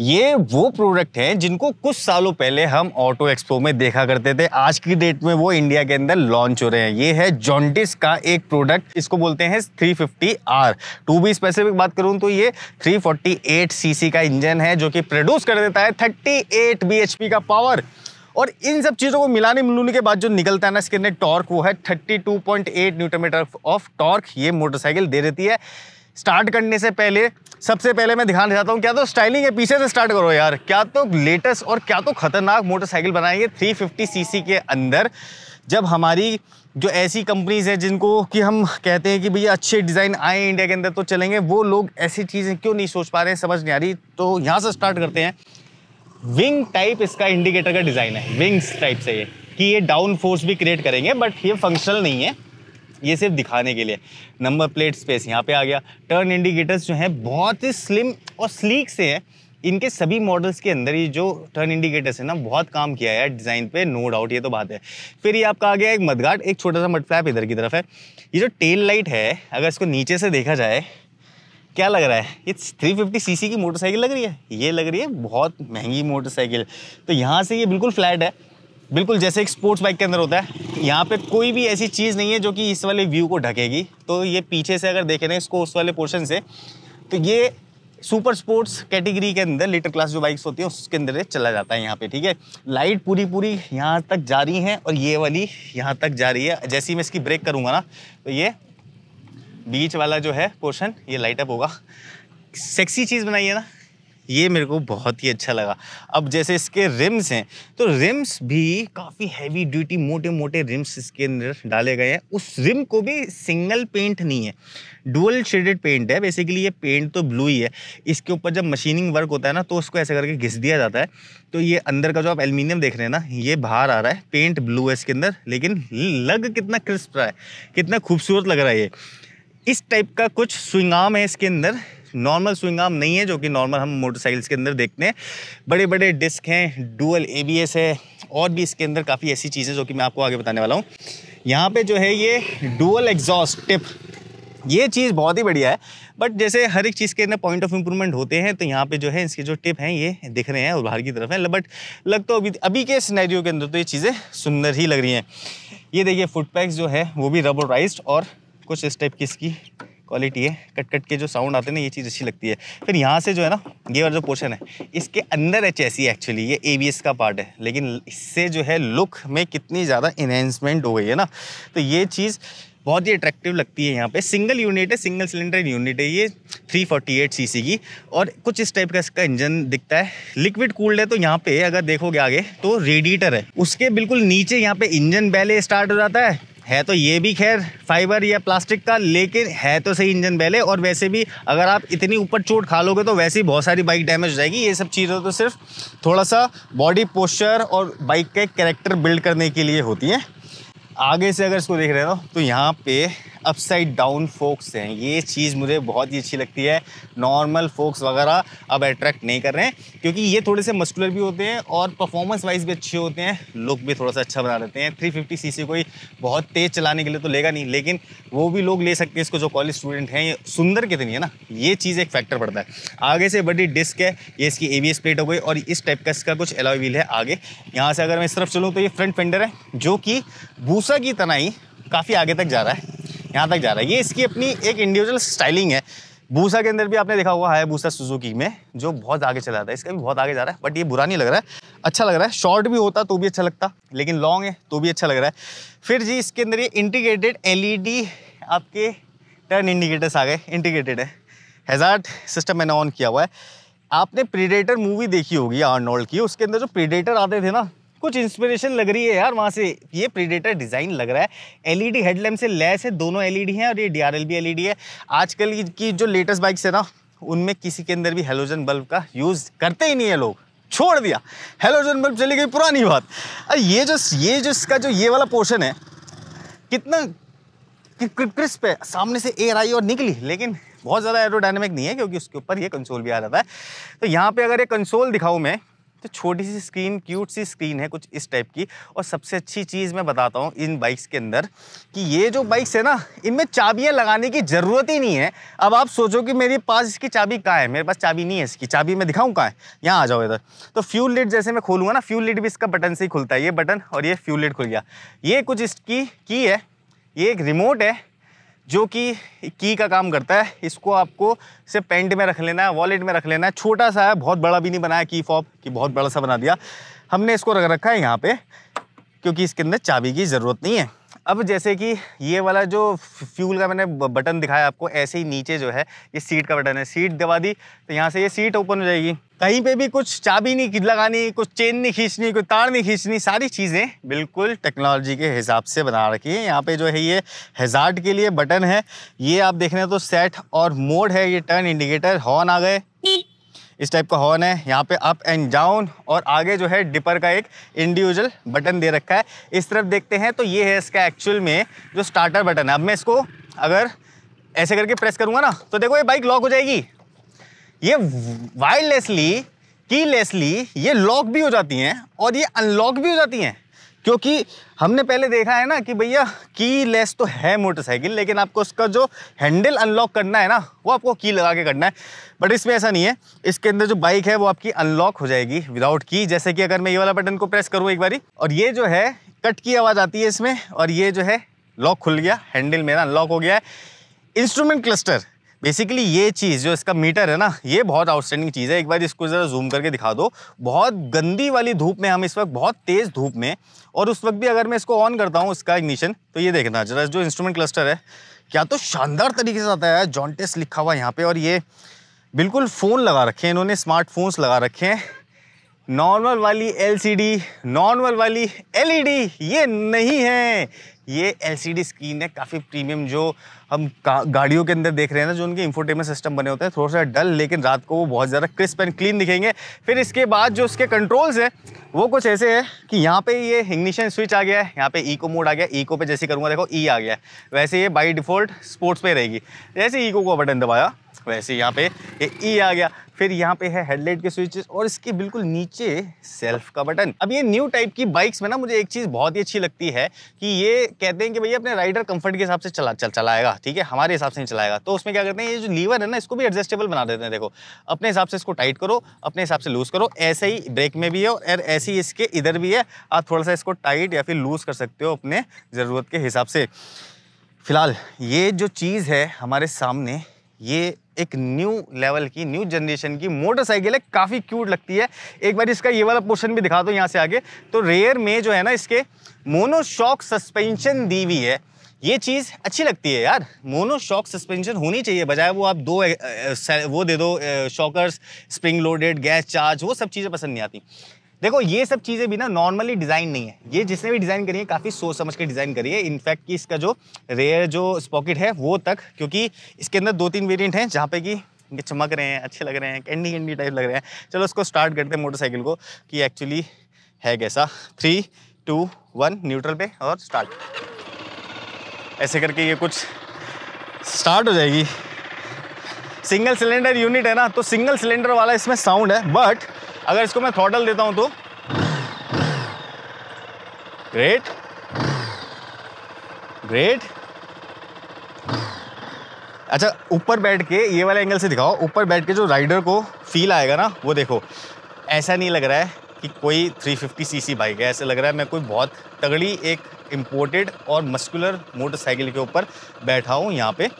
ये वो प्रोडक्ट हैं जिनको कुछ सालों पहले हम ऑटो एक्सपो में देखा करते थे आज की डेट में वो इंडिया के अंदर लॉन्च हो रहे हैं ये है जॉन्डिस का एक प्रोडक्ट इसको बोलते हैं 350R fifty R to be specific बात करूँ तो ये 348 सीसी का इंजन है जो कि प्रोड्यूस कर देता है 38 एट का पावर और इन सब चीज़ों को मिलाने मिलूने के बाद जो निकलता है ना इसके अंदर टॉर्क वो है 32.8 न्यूटन मीटर ऑफ टॉर्क ये मोटरसाइकिल दे देती है स्टार्ट करने से पहले सबसे पहले मैं ध्यान चाहता हूँ क्या तो स्टाइलिंग है पीछे से स्टार्ट करो यार क्या तो लेटेस्ट और क्या तो खतरनाक मोटरसाइकिल बनाएंगे 350 सीसी के अंदर जब हमारी जो ऐसी कंपनीज हैं जिनको कि हम कहते हैं कि भैया अच्छे डिज़ाइन आए इंडिया के अंदर तो चलेंगे वो लोग ऐसी चीज़ें क्यों नहीं सोच पा रहे हैं समझ नहीं आ रही तो यहाँ से स्टार्ट करते हैं विंग टाइप इसका इंडिकेटर का डिज़ाइन है विंग्स टाइप से ये कि ये डाउन फोर्स भी क्रिएट करेंगे बट ये फंक्शनल नहीं है ये सिर्फ दिखाने के लिए नंबर प्लेट स्पेस यहाँ पे आ गया टर्न इंडिकेटर्स जो हैं बहुत ही स्लिम और स्लीक से हैं इनके सभी मॉडल्स के अंदर ये जो टर्न इंडिकेटर्स है ना बहुत काम किया है डिज़ाइन पे नो डाउट ये तो बात है फिर ये आपका आ गया एक मदगाट एक छोटा सा मड फ्लैप इधर की तरफ है ये जो टेल लाइट है अगर इसको नीचे से देखा जाए क्या लग रहा है ये थ्री फिफ्टी की मोटरसाइकिल लग रही है ये लग रही है बहुत महंगी मोटरसाइकिल तो यहाँ से ये बिल्कुल फ्लैट है बिल्कुल जैसे एक स्पोर्ट्स बाइक के अंदर होता है यहाँ पे कोई भी ऐसी चीज़ नहीं है जो कि इस वाले व्यू को ढकेगी तो ये पीछे से अगर देखें ना इसको उस वाले पोर्शन से तो ये सुपर स्पोर्ट्स कैटेगरी के अंदर लीटर क्लास जो बाइक्स होती हैं उसके अंदर चला जाता है यहाँ पे ठीक है लाइट पूरी पूरी यहाँ तक जा रही है और ये वाली यहाँ तक जा रही है जैसे ही मैं इसकी ब्रेक करूँगा ना तो ये बीच वाला जो है पोर्शन ये लाइट अप होगा सेक्सी चीज़ बनाइए ना ये मेरे को बहुत ही अच्छा लगा अब जैसे इसके रिम्स हैं तो रिम्स भी काफ़ी हैवी ड्यूटी मोटे मोटे रिम्स इसके अंदर डाले गए हैं उस रिम को भी सिंगल पेंट नहीं है डुअल शेडेड पेंट है बेसिकली ये पेंट तो ब्लू ही है इसके ऊपर जब मशीनिंग वर्क होता है ना तो उसको ऐसे करके घिस दिया जाता है तो ये अंदर का जो आप एल्यूमिनियम देख रहे हैं ना ये बाहर आ रहा है पेंट ब्लू है इसके अंदर लेकिन लग कितना क्रिस्प रहा है कितना खूबसूरत लग रहा है ये इस टाइप का कुछ स्विंगाम है इसके अंदर नॉर्मल स्विंग आर्म नहीं है जो कि नॉर्मल हम मोटरसाइकिल्स के अंदर देखते हैं बड़े बड़े डिस्क हैं डुअल एबीएस है और भी इसके अंदर काफ़ी ऐसी चीज़ें जो कि मैं आपको आगे बताने वाला हूँ यहाँ पर जो है ये डुअल एग्जॉस्ट टिप ये चीज़ बहुत ही बढ़िया है बट जैसे हर एक चीज़ के अंदर पॉइंट ऑफ इंप्रूवमेंट होते हैं तो यहाँ पे जो है इसके जो टिप हैं ये दिख रहे हैं और बाहर की तरफ है बट लग तो अभी अभी के स्नैरियो के अंदर तो ये चीज़ें सुंदर ही लग रही हैं ये देखिए फुट पैक्स जो है वो भी रबोराइज और कुछ इस टाइप की इसकी क्वालिटी है कट कट के जो साउंड आते हैं ना ये चीज़ अच्छी लगती है फिर यहाँ से जो है ना ये वाला जो पोर्शन है इसके अंदर है चेसी एक्चुअली ये ए का पार्ट है लेकिन इससे जो है लुक में कितनी ज़्यादा इन्हेंसमेंट हो गई है ना तो ये चीज़ बहुत ही अट्रैक्टिव लगती है यहाँ पे सिंगल यूनिट है सिंगल सिलेंडर यूनिट है ये 348 सीसी की और कुछ इस टाइप का इसका इंजन दिखता है लिक्विड कूल्ड है तो यहाँ पे अगर देखोगे आगे तो रेडिएटर है उसके बिल्कुल नीचे यहाँ पे इंजन बैले स्टार्ट हो जाता है है तो ये भी खैर फाइबर या प्लास्टिक का लेकिन है तो सही इंजन बैले और वैसे भी अगर आप इतनी ऊपर चोट खा लोगे तो वैसे ही बहुत सारी बाइक डैमेज हो जाएगी ये सब चीज़ें तो सिर्फ थोड़ा सा बॉडी पोस्चर और बाइक के कैरेक्टर बिल्ड करने के लिए होती हैं आगे से अगर इसको देख रहे हो तो यहाँ पे अपसाइड डाउन फोक्स हैं ये चीज़ मुझे बहुत ही अच्छी लगती है नॉर्मल फोक्स वगैरह अब अट्रैक्ट नहीं कर रहे हैं क्योंकि ये थोड़े से मस्कुलर भी होते हैं और परफॉर्मेंस वाइज भी अच्छे होते हैं लुक भी थोड़ा सा अच्छा बना देते हैं थ्री फिफ्टी सी सी कोई बहुत तेज़ चलाने के लिए तो लेगा नहीं लेकिन वो भी लोग ले सकते हैं इसको जो कॉलेज स्टूडेंट हैं ये सुंदर कितनी है ना ये चीज़ एक फैक्टर पड़ता है आगे से बड़ी डिस्क है ये इसकी ए प्लेट हो गई और इस टाइप का इसका कुछ एलॉय व्हील है आगे यहाँ से अगर मैं इस तरफ चलूँ तो ये फ्रंट फेंडर है जो कि भूसा की तनाई काफ़ी आगे तक जा रहा है यहाँ तक जा रहा है ये इसकी अपनी एक इंडिविजुअल स्टाइलिंग है बूसा के अंदर भी आपने देखा हुआ है बूसा सुजुकी में जो बहुत आगे चला रहा है इसका भी बहुत आगे जा रहा है बट ये बुरा नहीं लग रहा है अच्छा लग रहा है शॉर्ट भी होता तो भी अच्छा लगता लेकिन लॉन्ग है तो भी अच्छा लग रहा है फिर जी इसके अंदर ये इंटीग्रेटेड एल आपके टर्न इंडिकेटर्स आ गए इंटीग्रेटेड है हेजार्ट सिस्टम मैंने ऑन किया हुआ है आपने प्रीडेटर मूवी देखी होगी आर्नोल्ड की उसके अंदर जो प्रीडेटर आते थे ना कुछ इंस्पिरेशन लग रही है यार वहाँ से ये प्रीडेटर डिज़ाइन लग रहा है एलईडी हेडलैम्प e से लैस है दोनों एलईडी e हैं और ये डीआरएलबी एलईडी e है आजकल की जो लेटेस्ट बाइक्स है ना उनमें किसी के अंदर भी हेलोजन बल्ब का यूज़ करते ही नहीं है लोग छोड़ दिया हेलोजन बल्ब चली गई पुरानी बात अरे ये जो ये जो इसका जो ये वाला पोर्शन है कितना क्रिस्प है सामने से एयर आई और निकली लेकिन बहुत ज़्यादा एरोडायनेमिक नहीं है क्योंकि उसके ऊपर ये कंसोल भी आ जाता है तो यहाँ पे अगर ये कंसोल दिखाऊँ मैं तो छोटी सी स्क्रीन क्यूट सी स्क्रीन है कुछ इस टाइप की और सबसे अच्छी चीज़ मैं बताता हूँ इन बाइक्स के अंदर कि ये जो बाइक्स है ना इनमें चाबियाँ लगाने की ज़रूरत ही नहीं है अब आप सोचो कि मेरे पास इसकी चाबी कहाँ है मेरे पास चाबी नहीं है इसकी चाबी मैं दिखाऊँ कहाँ है यहाँ आ जाओ इधर तो फ्यूल लिट जैसे मैं खोलूँगा ना फ्यूल लिट भी इसका बटन से ही खुलता है ये बटन और ये फ्यूल लिट खुल गया ये कुछ इसकी की है ये एक रिमोट है जो कि की का काम करता है इसको आपको से पेंट में रख लेना है वॉलेट में रख लेना है छोटा सा है बहुत बड़ा भी नहीं बनाया की फॉप कि बहुत बड़ा सा बना दिया हमने इसको रख रखा है यहाँ पे क्योंकि इसके अंदर चाबी की ज़रूरत नहीं है अब जैसे कि ये वाला जो फ्यूल का मैंने बटन दिखाया आपको ऐसे ही नीचे जो है ये सीट का बटन है सीट दबा दी तो यहाँ से ये सीट ओपन हो जाएगी कहीं पे भी कुछ चाबी नहीं लगानी कुछ चेन नहीं खींचनी कोई तार नहीं खींचनी सारी चीज़ें बिल्कुल टेक्नोलॉजी के हिसाब से बना रखी है यहाँ पे जो है ये हेजार्ड के लिए बटन है ये आप देख रहे हैं तो सेट और मोड है ये टर्न इंडिकेटर हॉर्न आ गए इस टाइप का हॉर्न है यहाँ पे अप एंड डाउन और आगे जो है डिपर का एक इंडिविजुअल बटन दे रखा है इस तरफ देखते हैं तो ये है इसका एक्चुअल में जो स्टार्टर बटन है अब मैं इसको अगर ऐसे करके प्रेस करूँगा ना तो देखो ये बाइक लॉक हो जाएगी ये वायरलेसली कीलेसली ये लॉक भी हो जाती हैं और ये अनलॉक भी हो जाती हैं क्योंकि हमने पहले देखा है ना कि भैया की लेस तो है मोटरसाइकिल लेकिन आपको उसका जो हैंडल अनलॉक करना है ना वो आपको की लगा के करना है बट इसमें ऐसा नहीं है इसके अंदर जो बाइक है वो आपकी अनलॉक हो जाएगी विदाउट की जैसे कि अगर मैं ये वाला बटन को प्रेस करूँ एक बारी और ये जो है कट की आवाज़ आती है इसमें और ये जो है लॉक खुल गया हैंडल मेरा अनलॉक हो गया है इंस्ट्रूमेंट क्लस्टर बेसिकली ये चीज़ जो इसका मीटर है ना ये बहुत आउटस्टैंडिंग चीज़ है एक बार इसको ज़रा जूम करके दिखा दो बहुत गंदी वाली धूप में हम इस वक्त बहुत तेज़ धूप में और उस वक्त भी अगर मैं इसको ऑन करता हूँ इसका इग्निशन तो ये देखना जरा जो इंस्ट्रूमेंट क्लस्टर है क्या तो शानदार तरीके से आता है जॉन्टेस लिखा हुआ यहाँ पर और ये बिल्कुल फ़ोन लगा रखे हैं इन्होंने स्मार्टफोन्स लगा रखे हैं नॉर्मल वाली एलसीडी नॉर्मल वाली एलईडी e ये नहीं है ये एल स्क्रीन है काफ़ी प्रीमियम जो हम गाड़ियों के अंदर देख रहे हैं ना जो उनके इंफोटेनमेंट सिस्टम बने होते हैं थोड़ा सा डल लेकिन रात को वो बहुत ज़्यादा क्रिस्प एंड क्लीन दिखेंगे फिर इसके बाद जो उसके कंट्रोल्स हैं वो कुछ ऐसे हैं कि यहाँ पे ये इग्निशन स्विच आ गया है यहाँ पे ईको मोड आ गया ईको पे जैसे करूँगा देखो ई e आ गया है वैसे ये बाई डिफ़ॉल्ट स्पोर्ट्स पर रहेगी जैसे ईको का बटन दबाया वैसे यहाँ पे ये ई e आ गया फिर यहाँ पे है हेडलाइट के स्विचेस और इसके बिल्कुल नीचे सेल्फ का बटन अब ये न्यू टाइप की बाइक्स में ना मुझे एक चीज़ बहुत ही अच्छी लगती है कि ये कहते हैं कि भैया अपने राइडर कंफर्ट के हिसाब से चला चल चलाएगा ठीक है हमारे हिसाब से नहीं चलाएगा तो उसमें क्या करते हैं ये जो लीवर है ना इसको भी एडजस्टेबल बना देते हैं देखो अपने हिसाब से इसको टाइट करो अपने हिसाब से लूज़ करो ऐसे ही ब्रेक में भी है और ऐसे ही इसके इधर भी है आप थोड़ा सा इसको टाइट या फिर लूज़ कर सकते हो अपने ज़रूरत के हिसाब से फिलहाल ये जो चीज़ है हमारे सामने ये एक न्यू लेवल की न्यू जनरेशन की मोटरसाइकिल है काफ़ी क्यूट लगती है एक बार इसका ये वाला पोर्शन भी दिखा दो यहाँ से आगे तो रेयर में जो है ना इसके मोनोशॉक सस्पेंशन दी हुई है ये चीज़ अच्छी लगती है यार मोनो शॉक सस्पेंशन होनी चाहिए बजाय वो आप दो वो दे दो shockers spring loaded gas charge वो सब चीज़ें पसंद नहीं आती देखो ये सब चीज़ें भी ना नॉर्मली डिज़ाइन नहीं है ये जिसने भी डिज़ाइन करी है काफ़ी सोच समझ के डिज़ाइन करी है इनफैक्ट कि इसका जो रेयर जो स्पॉकेट है वो तक क्योंकि इसके अंदर दो तीन वेरियंट हैं जहाँ पे कि चमक रहे हैं अच्छे लग रहे हैं कैंडी कैंडी टाइप लग रहे हैं चलो इसको स्टार्ट करते हैं मोटरसाइकिल को कि एक्चुअली है कैसा थ्री टू वन न्यूट्रल पे और स्टार्ट ऐसे करके ये कुछ स्टार्ट हो जाएगी सिंगल सिलेंडर यूनिट है ना तो सिंगल सिलेंडर वाला इसमें साउंड है बट अगर इसको मैं थ्रॉटल देता हूं तो ग्रेट ग्रेट अच्छा ऊपर बैठ के ये वाले एंगल से दिखाओ ऊपर बैठ के जो राइडर को फील आएगा ना वो देखो ऐसा नहीं लग रहा है कि कोई 350 सीसी बाइक है ऐसा लग रहा है मैं कोई बहुत तगड़ी एक इम्पोर्टेड और मस्कुलर मोटरसाइकिल के ऊपर बैठा हूँ यहाँ पे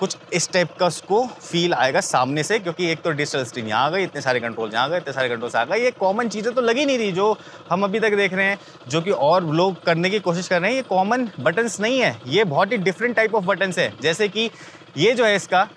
कुछ इस टाइप का उसको फील आएगा सामने से क्योंकि एक तो डिजिटल स्क्रीन यहाँ आ गई इतने सारे कंट्रोल यहाँ आ गए इतने सारे कंट्रोल्स आ गए ये कॉमन चीज़ें तो लगी नहीं रही जो हम अभी तक देख रहे हैं जो कि और लोग करने की कोशिश कर रहे हैं ये कॉमन बटन्स नहीं है ये बहुत ही डिफरेंट टाइप ऑफ बटन्स है जैसे कि ये जो है इसका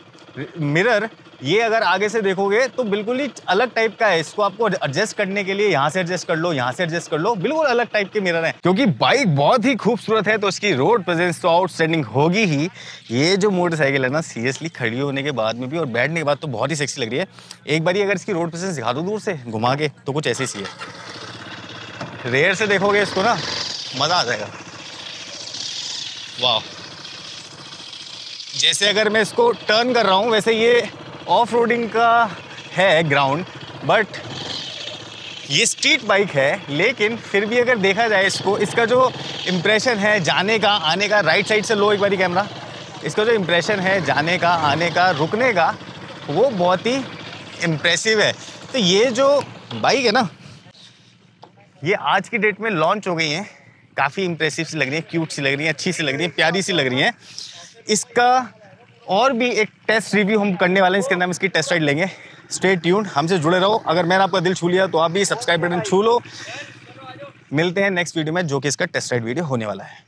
मिरर ये अगर आगे से देखोगे तो बिल्कुल ही अलग टाइप का है इसको आपको एडजस्ट करने के लिए यहाँ से एडजस्ट कर लो यहाँ से एडजस्ट कर लो बिल्कुल अलग टाइप के मिरर है क्योंकि बाइक बहुत ही खूबसूरत है तो उसकी रोड प्रेजेंस तो आउटस्टैंडिंग होगी ही ये जो मोटरसाइकिल है ना सीरियसली खड़ी होने के बाद में भी और बैठने के बाद तो बहुत ही सेक्सी लग रही है एक बार अगर इसकी रोड प्रेजेंस दिखा दो दूर से घुमा के तो कुछ ऐसी सी है रेयर से देखोगे इसको ना मज़ा आ जाएगा वाह जैसे अगर मैं इसको टर्न कर रहा हूँ वैसे ये ऑफ रोडिंग का है ग्राउंड बट ये स्ट्रीट बाइक है लेकिन फिर भी अगर देखा जाए इसको इसका जो इम्प्रेशन है जाने का आने का राइट साइड से लो एक बारी कैमरा इसका जो इम्प्रेशन है जाने का आने का रुकने का वो बहुत ही इम्प्रेसिव है तो ये जो बाइक है ना ये आज की डेट में लॉन्च हो गई है काफ़ी इम्प्रेसिव सी लग रही है क्यूट सी लग रही है अच्छी सी लग रही है प्यारी सी लग रही हैं इसका और भी एक टेस्ट रिव्यू हम करने वाले हैं इसके अंदर हम इसकी टेस्ट राइड लेंगे स्टे ट्यून हमसे जुड़े रहो अगर मैंने आपका दिल छू लिया तो आप भी सब्सक्राइब बटन छू लो मिलते हैं नेक्स्ट वीडियो में जो कि इसका टेस्ट राइड वीडियो होने वाला है